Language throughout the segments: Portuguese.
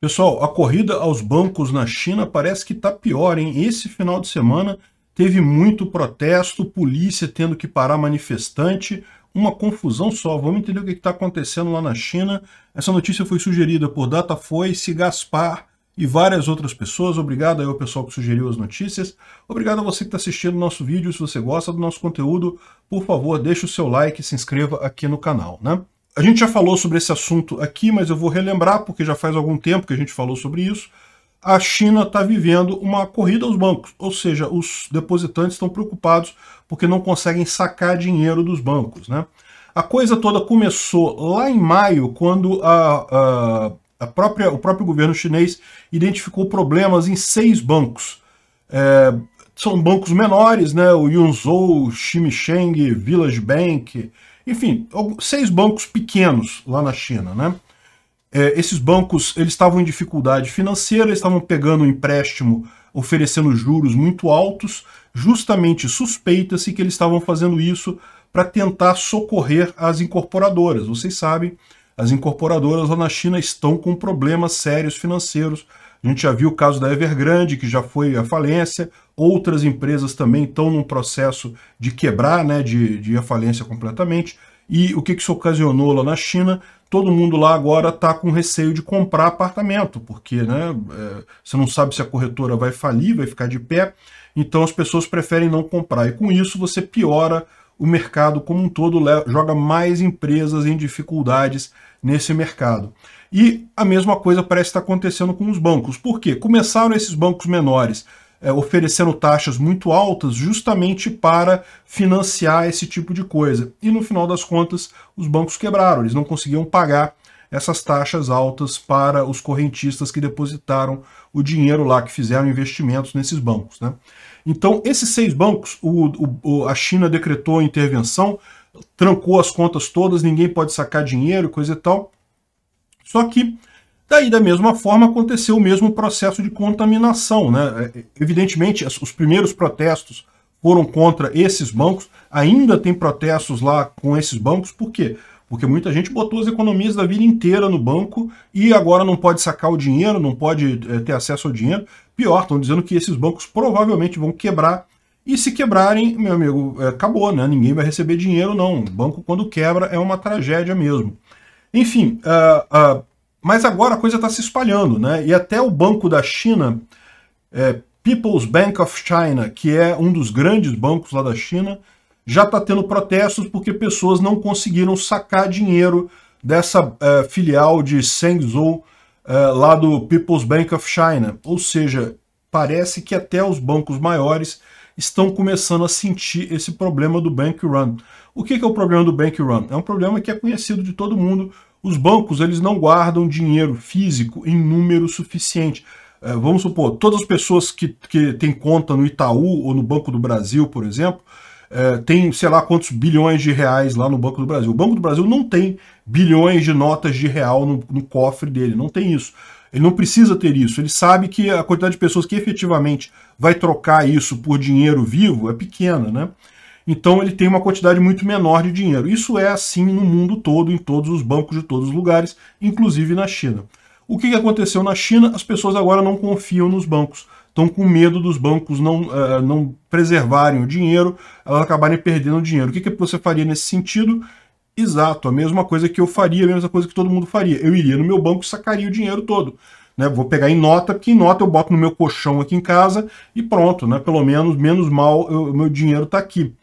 Pessoal, a corrida aos bancos na China parece que está pior, hein? Esse final de semana teve muito protesto, polícia tendo que parar manifestante, uma confusão só. Vamos entender o que está acontecendo lá na China. Essa notícia foi sugerida por Datafoice, se Gaspar e várias outras pessoas. Obrigado aí ao pessoal que sugeriu as notícias. Obrigado a você que está assistindo o nosso vídeo. Se você gosta do nosso conteúdo, por favor, deixe o seu like e se inscreva aqui no canal, né? A gente já falou sobre esse assunto aqui, mas eu vou relembrar, porque já faz algum tempo que a gente falou sobre isso. A China está vivendo uma corrida aos bancos, ou seja, os depositantes estão preocupados porque não conseguem sacar dinheiro dos bancos. Né? A coisa toda começou lá em maio, quando a, a, a própria, o próprio governo chinês identificou problemas em seis bancos. É, são bancos menores, né? o Yunzhou, Chimicheng, Village Bank, enfim, seis bancos pequenos lá na China, né? É, esses bancos eles estavam em dificuldade financeira, estavam pegando um empréstimo, oferecendo juros muito altos. Justamente suspeita-se que eles estavam fazendo isso para tentar socorrer as incorporadoras. Vocês sabem, as incorporadoras lá na China estão com problemas sérios financeiros. A gente já viu o caso da Evergrande, que já foi à falência. Outras empresas também estão num processo de quebrar, né, de, de falência completamente. E o que, que isso ocasionou lá na China? Todo mundo lá agora está com receio de comprar apartamento, porque né, é, você não sabe se a corretora vai falir, vai ficar de pé. Então as pessoas preferem não comprar. E com isso você piora o mercado como um todo, joga mais empresas em dificuldades nesse mercado. E a mesma coisa parece estar acontecendo com os bancos. Por quê? Começaram esses bancos menores é, oferecendo taxas muito altas justamente para financiar esse tipo de coisa. E no final das contas, os bancos quebraram, eles não conseguiam pagar essas taxas altas para os correntistas que depositaram o dinheiro lá, que fizeram investimentos nesses bancos. Né? Então, esses seis bancos, o, o, a China decretou intervenção, trancou as contas todas, ninguém pode sacar dinheiro, coisa e tal. Só que Daí, da mesma forma, aconteceu o mesmo processo de contaminação. Né? É, é, evidentemente, os primeiros protestos foram contra esses bancos, ainda tem protestos lá com esses bancos, por quê? Porque muita gente botou as economias da vida inteira no banco e agora não pode sacar o dinheiro, não pode é, ter acesso ao dinheiro. Pior, estão dizendo que esses bancos provavelmente vão quebrar. E se quebrarem, meu amigo, acabou, né? Ninguém vai receber dinheiro, não. O banco, quando quebra, é uma tragédia mesmo. Enfim, uh, mas agora a coisa está se espalhando, né? E até o Banco da China, é, People's Bank of China, que é um dos grandes bancos lá da China, já está tendo protestos porque pessoas não conseguiram sacar dinheiro dessa é, filial de Zhengzhou é, lá do People's Bank of China. Ou seja, parece que até os bancos maiores estão começando a sentir esse problema do bank run. O que, que é o problema do bank run? É um problema que é conhecido de todo mundo. Os bancos eles não guardam dinheiro físico em número suficiente. É, vamos supor, todas as pessoas que, que têm conta no Itaú ou no Banco do Brasil, por exemplo, é, tem sei lá quantos bilhões de reais lá no Banco do Brasil. O Banco do Brasil não tem bilhões de notas de real no, no cofre dele, não tem isso. Ele não precisa ter isso. Ele sabe que a quantidade de pessoas que efetivamente vai trocar isso por dinheiro vivo é pequena, né? Então ele tem uma quantidade muito menor de dinheiro. Isso é assim no mundo todo, em todos os bancos de todos os lugares, inclusive na China. O que aconteceu na China? As pessoas agora não confiam nos bancos. Estão com medo dos bancos não, uh, não preservarem o dinheiro, elas acabarem perdendo o dinheiro. O que, que você faria nesse sentido? Exato, a mesma coisa que eu faria, a mesma coisa que todo mundo faria. Eu iria no meu banco e sacaria o dinheiro todo. Né? Vou pegar em nota, porque em nota eu boto no meu colchão aqui em casa e pronto, né? Pelo menos, menos mal, o meu dinheiro está aqui.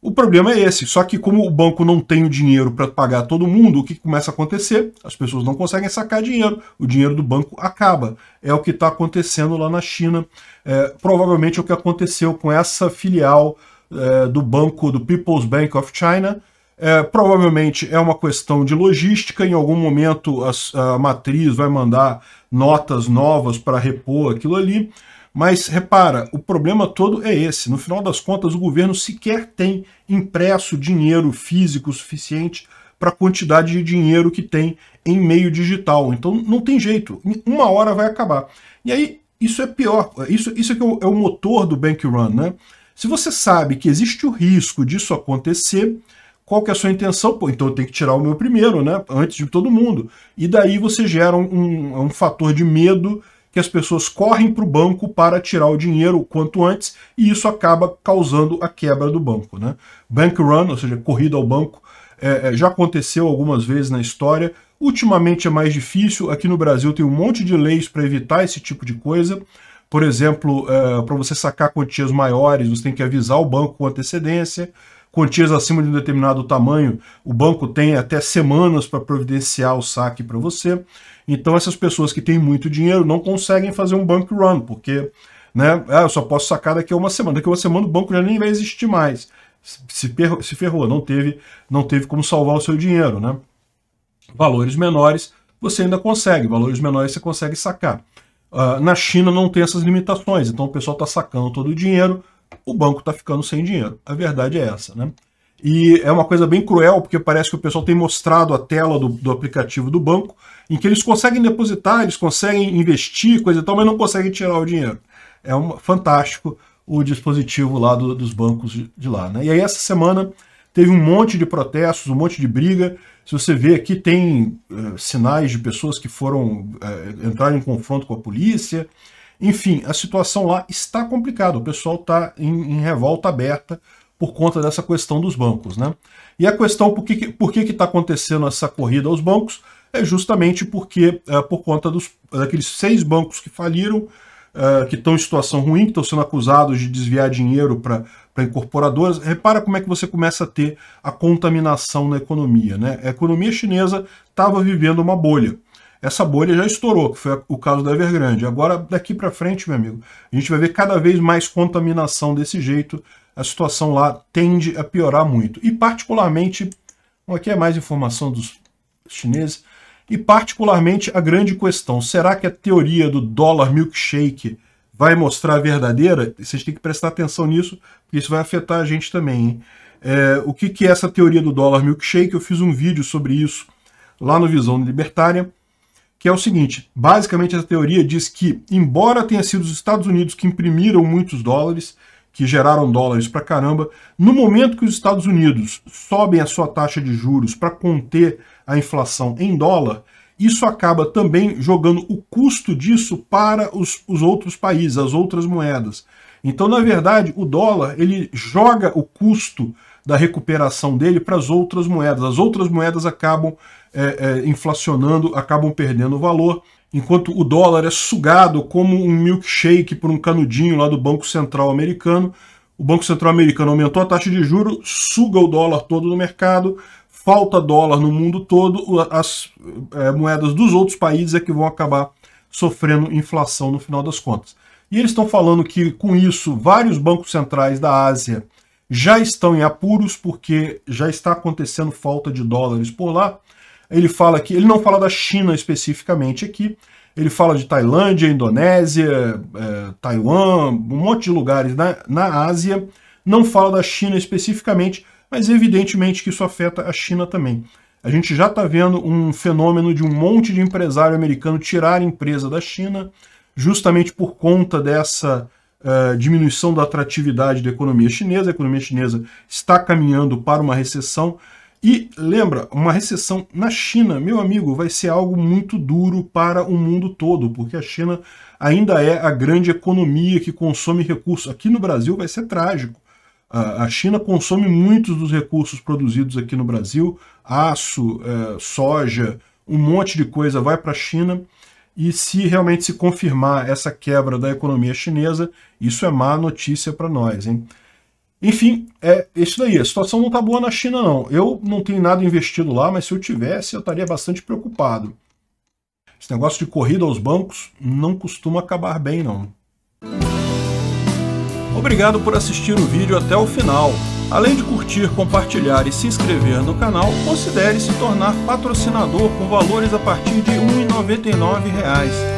O problema é esse, só que como o banco não tem o dinheiro para pagar todo mundo, o que começa a acontecer? As pessoas não conseguem sacar dinheiro, o dinheiro do banco acaba. É o que está acontecendo lá na China, é, provavelmente é o que aconteceu com essa filial é, do banco, do People's Bank of China, é, provavelmente é uma questão de logística, em algum momento a, a matriz vai mandar notas novas para repor aquilo ali, mas repara, o problema todo é esse. No final das contas, o governo sequer tem impresso dinheiro físico suficiente para a quantidade de dinheiro que tem em meio digital. Então não tem jeito, uma hora vai acabar. E aí isso é pior, isso, isso é, que é, o, é o motor do bank run. Né? Se você sabe que existe o risco disso acontecer, qual que é a sua intenção? Pô, então eu tenho que tirar o meu primeiro, né? Antes de todo mundo. E daí você gera um, um, um fator de medo que as pessoas correm para o banco para tirar o dinheiro o quanto antes e isso acaba causando a quebra do banco. Né? Bank run, ou seja, corrida ao banco, é, é já aconteceu algumas vezes na história. Ultimamente é mais difícil. Aqui no Brasil tem um monte de leis para evitar esse tipo de coisa. Por exemplo, é, para você sacar quantias maiores, você tem que avisar o banco com antecedência quantias acima de um determinado tamanho, o banco tem até semanas para providenciar o saque para você. Então essas pessoas que têm muito dinheiro não conseguem fazer um bank run, porque né, ah, eu só posso sacar daqui a uma semana. Daqui a uma semana o banco já nem vai existir mais. Se, ferrou, se ferrou não teve, não teve como salvar o seu dinheiro. Né? Valores menores você ainda consegue, valores menores você consegue sacar. Uh, na China não tem essas limitações, então o pessoal está sacando todo o dinheiro, o banco está ficando sem dinheiro. A verdade é essa, né? E é uma coisa bem cruel, porque parece que o pessoal tem mostrado a tela do, do aplicativo do banco, em que eles conseguem depositar, eles conseguem investir, coisa e tal, mas não conseguem tirar o dinheiro. É um, fantástico o dispositivo lá do, dos bancos de, de lá. Né? E aí essa semana teve um monte de protestos, um monte de briga. Se você vê aqui, tem uh, sinais de pessoas que foram uh, eh, entrar em confronto com a polícia, enfim, a situação lá está complicada, o pessoal está em, em, revolta aberta por conta dessa questão dos bancos. Né? E a questão por que por que está acontecendo essa corrida aos bancos é justamente porque é, por conta dos, daqueles seis bancos que faliram, é, que estão em situação ruim, que estão sendo acusados de desviar dinheiro para incorporadoras. Repara como é que você começa a ter a contaminação na economia. Né? A economia chinesa estava vivendo uma bolha essa bolha já estourou, que foi o caso da Evergrande. Agora, daqui para frente, meu amigo, a gente vai ver cada vez mais contaminação desse jeito, a situação lá tende a piorar muito. E particularmente, aqui é mais informação dos chineses, e particularmente a grande questão, será que a teoria do dólar milkshake vai mostrar a verdadeira? Vocês têm que prestar atenção nisso, porque isso vai afetar a gente também. É, o que, que é essa teoria do dólar milkshake? Eu fiz um vídeo sobre isso lá no Visão Libertária que é o seguinte: basicamente, essa teoria diz que, embora tenha sido os Estados Unidos que imprimiram muitos dólares, que geraram dólares para caramba, no momento que os Estados Unidos sobem a sua taxa de juros para conter a inflação em dólar, isso acaba também jogando o custo disso para os, os outros países, as outras moedas. Então, na verdade, o dólar ele joga o custo da recuperação dele para as outras moedas. As outras moedas acabam é, é, inflacionando acabam perdendo valor, enquanto o dólar é sugado como um milkshake por um canudinho lá do Banco Central americano. O Banco Central americano aumentou a taxa de juros, suga o dólar todo no mercado, falta dólar no mundo todo, as é, moedas dos outros países é que vão acabar sofrendo inflação no final das contas. E eles estão falando que, com isso, vários bancos centrais da Ásia já estão em apuros porque já está acontecendo falta de dólares por lá. Ele fala que ele não fala da China especificamente aqui, ele fala de Tailândia, Indonésia, é, Taiwan, um monte de lugares na, na Ásia. Não fala da China especificamente, mas evidentemente que isso afeta a China também. A gente já está vendo um fenômeno de um monte de empresário americano tirar empresa da China, justamente por conta dessa uh, diminuição da atratividade da economia chinesa. A economia chinesa está caminhando para uma recessão. E lembra, uma recessão na China, meu amigo, vai ser algo muito duro para o mundo todo, porque a China ainda é a grande economia que consome recursos. Aqui no Brasil vai ser trágico. A China consome muitos dos recursos produzidos aqui no Brasil, aço, é, soja, um monte de coisa vai para a China. E se realmente se confirmar essa quebra da economia chinesa, isso é má notícia para nós, hein? Enfim, é isso daí. A situação não está boa na China, não. Eu não tenho nada investido lá, mas se eu tivesse, eu estaria bastante preocupado. Esse negócio de corrida aos bancos não costuma acabar bem, não. Obrigado por assistir o vídeo até o final. Além de curtir, compartilhar e se inscrever no canal, considere se tornar patrocinador com valores a partir de R$ 1,99